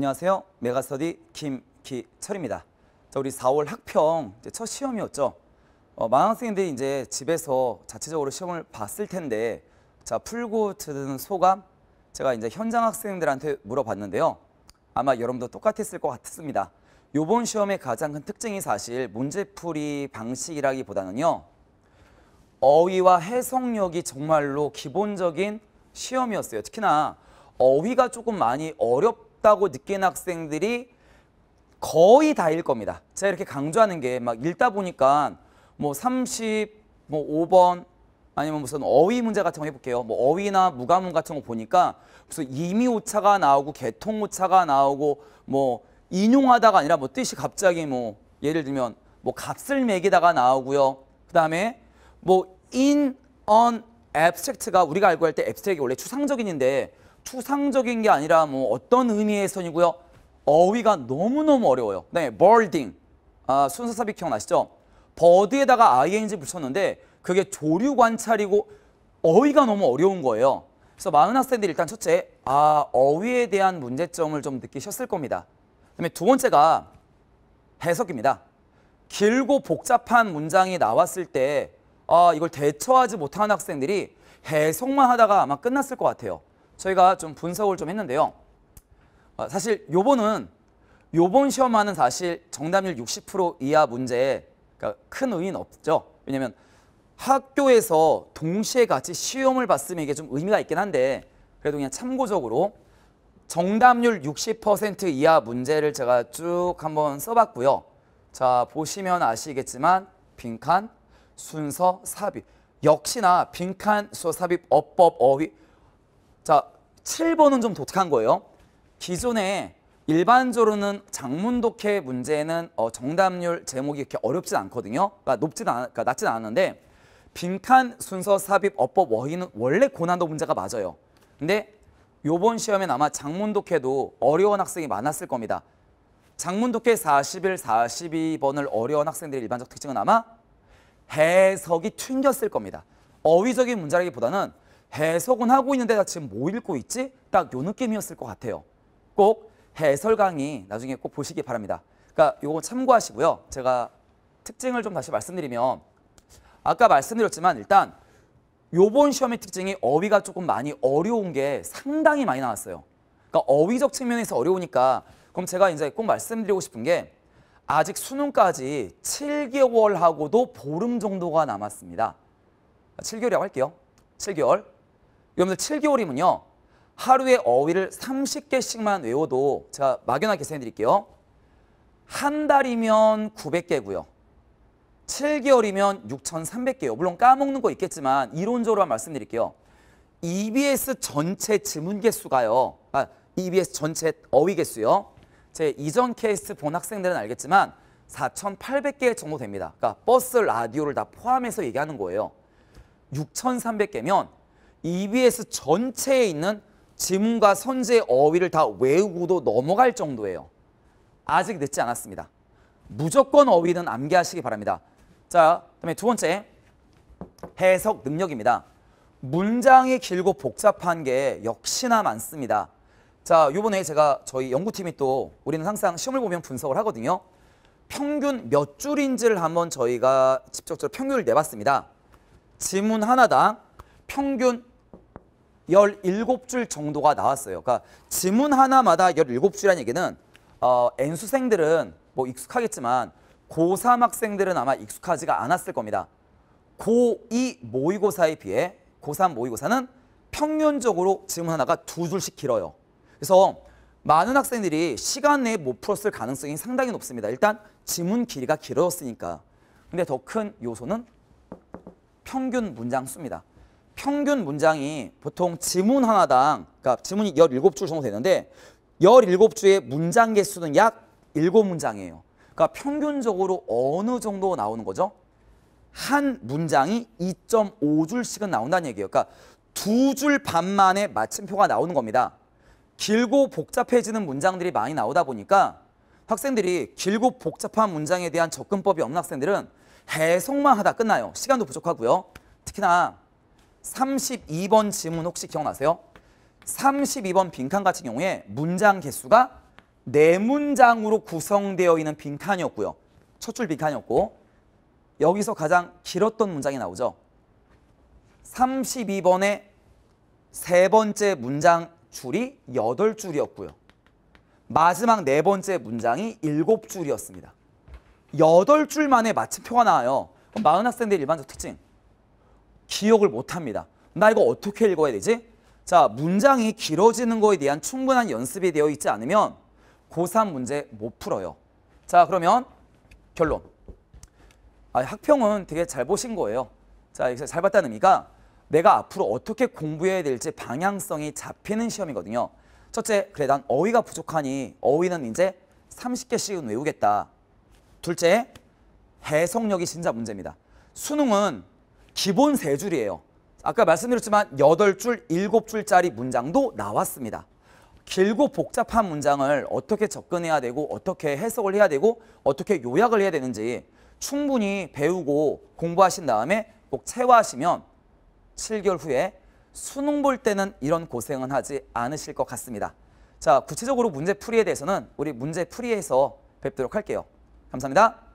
안녕하세요. 메가스터디 김기철입니다. 자, 우리 4월 학평 첫 시험이었죠. 어, 많은 학생들이 이제 집에서 자체적으로 시험을 봤을 텐데 자, 풀고 드는 소감 제가 이제 현장 학생들한테 물어봤는데요. 아마 여러분도 똑같았을 것 같습니다. 요번 시험의 가장 큰 특징이 사실 문제풀이 방식이라기보다는요. 어휘와 해석력이 정말로 기본적인 시험이었어요. 특히나 어휘가 조금 많이 어렵 없다고 느낀 학생들이 거의 다 일 겁니다. 제가 이렇게 강조하는 게막 읽다 보니까 뭐 30, 뭐 5번 아니면 무슨 어휘 문제 같은 거 해볼게요. 뭐 어휘나 무가문 같은 거 보니까 무슨 임의 오차가 나오고 개통 오차가 나오고 뭐 인용하다가 아니라 뭐 뜻이 갑자기 뭐 예를 들면 뭐 값을 매기다가 나오고요. 그다음에 뭐 in, on, abstract가 우리가 알고 할때 abstract이 원래 추상적인인데 추상적인 게 아니라 뭐 어떤 의미에선이고요. 어휘가 너무너무 어려워요. 네, birding. 아, 순서 삽입 기억나시죠? 버드에다가 ing 붙였는데 그게 조류 관찰이고 어휘가 너무 어려운 거예요. 그래서 많은 학생들이 일단 첫째, 아, 어휘에 대한 문제점을 좀 느끼셨을 겁니다. 그다음에 두 번째가 해석입니다. 길고 복잡한 문장이 나왔을 때 아, 이걸 대처하지 못하는 학생들이 해석만 하다가 아마 끝났을 것 같아요. 저희가 좀 분석을 좀 했는데요. 어, 사실 요번은 요번 시험만은 사실 정답률 60% 이하 문제에 그러니까 큰 의미는 없죠. 왜냐면 학교에서 동시에 같이 시험을 봤으면 이게 좀 의미가 있긴 한데 그래도 그냥 참고적으로 정답률 60% 이하 문제를 제가 쭉 한번 써봤고요. 자 보시면 아시겠지만 빈칸, 순서, 삽입 역시나 빈칸, 수어, 삽입, 어법, 어휘 자, 7번은 좀 독특한 거예요. 기존에 일반적으로는 장문독해 문제는 어, 정답률 제목이 이렇게 어렵진 않거든요. 그러니까 높진 않, 그러니까 낮진 않은데 빈칸 순서 삽입 어법 어휘는 원래 고난도 문제가 맞아요. 근데 요번 시험엔 아마 장문독해도 어려운 학생이 많았을 겁니다. 장문독해 41, 42번을 어려운 학생들의 일반적 특징은 아마 해석이 튕겼을 겁니다. 어휘적인 문제라기보다는 해석은 하고 있는데 나 지금 뭐 읽고 있지? 딱 요 느낌이었을 것 같아요. 꼭 해설 강의 나중에 꼭 보시기 바랍니다. 그러니까 요거 참고하시고요. 제가 특징을 좀 다시 말씀드리면 아까 말씀드렸지만 일단 요번 시험의 특징이 어휘가 조금 많이 어려운 게 상당히 많이 나왔어요. 그러니까 어휘적 측면에서 어려우니까 그럼 제가 이제 꼭 말씀드리고 싶은 게 아직 수능까지 7개월하고도 보름 정도가 남았습니다. 7개월이라고 할게요. 7개월. 여러분들 7개월이면요. 하루에 어휘를 30개씩만 외워도 제가 막연하게 계산해 드릴게요. 한 달이면 900개고요. 7개월이면 6,300개요. 물론 까먹는 거 있겠지만 이론적으로 말씀드릴게요. EBS 전체 지문 개수가요. 아, EBS 전체 어휘 개수요. 제 이전 케이스 본 학생들은 알겠지만 4,800개 정도 됩니다. 그러니까 버스 라디오를 다 포함해서 얘기하는 거예요. 6,300개면 EBS 전체에 있는 지문과 선지의 어휘를 다 외우고도 넘어갈 정도예요. 아직 늦지 않았습니다. 무조건 어휘는 암기하시기 바랍니다. 자, 그다음에 두 번째 해석 능력입니다. 문장이 길고 복잡한 게 역시나 많습니다. 자, 요번에 제가 저희 연구팀이 또 우리는 항상 시험을 보면 분석을 하거든요. 평균 몇 줄인지를 한번 저희가 직접적으로 평균을 내봤습니다. 지문 하나당 평균 17줄 정도가 나왔어요. 그러니까 지문 하나마다 17줄이라는 얘기는 어, N수생들은 뭐 익숙하겠지만 고3 학생들은 아마 익숙하지가 않았을 겁니다. 고2 모의고사에 비해 고3 모의고사는 평균적으로 지문 하나가 두 줄씩 길어요. 그래서 많은 학생들이 시간 내에 못 풀었을 가능성이 상당히 높습니다. 일단 지문 길이가 길어졌으니까. 근데 더 큰 요소는 평균 문장 수입니다. 평균 문장이 보통 지문 하나당 그러니까 지문이 17줄 정도 되는데 1 7줄의 문장 개수는 약 7문장이에요. 그러니까 평균적으로 어느 정도 나오는 거죠? 한 문장이 2.5줄씩은 나온다는 얘기예요. 그러니까 두 줄 반 만에 마침표가 나오는 겁니다. 길고 복잡해지는 문장들이 많이 나오다 보니까 학생들이 길고 복잡한 문장에 대한 접근법이 없는 학생들은 해석만 하다 끝나요. 시간도 부족하고요. 특히나 32번 지문 혹시 기억나세요? 32번 빈칸 같은 경우에 문장 개수가 네 문장으로 구성되어 있는 빈칸이었고요. 첫 줄 빈칸이었고 여기서 가장 길었던 문장이 나오죠. 32번의 세 번째 문장 줄이 8줄이었고요. 마지막 네 번째 문장이 7줄이었습니다. 8줄 만에 마침표가 나와요. 마흔 학생들의 일반적 특징. 기억을 못합니다. 나 이거 어떻게 읽어야 되지? 자, 문장이 길어지는 거에 대한 충분한 연습이 되어 있지 않으면 고3 문제 못 풀어요. 자, 그러면 결론. 아, 학평은 되게 잘 보신 거예요. 자, 여기서 잘 봤다는 의미가 내가 앞으로 어떻게 공부해야 될지 방향성이 잡히는 시험이거든요. 첫째, 그래 난 어휘가 부족하니 어휘는 이제 30개씩은 외우겠다. 둘째, 해석력이 진짜 문제입니다. 수능은 기본 세 줄이에요. 아까 말씀드렸지만 8줄, 7줄짜리 문장도 나왔습니다. 길고 복잡한 문장을 어떻게 접근해야 되고 어떻게 해석을 해야 되고 어떻게 요약을 해야 되는지 충분히 배우고 공부하신 다음에 꼭 체화하시면 7개월 후에 수능 볼 때는 이런 고생은 하지 않으실 것 같습니다. 자, 구체적으로 문제 풀이에 대해서는 우리 문제 풀이에서 뵙도록 할게요. 감사합니다.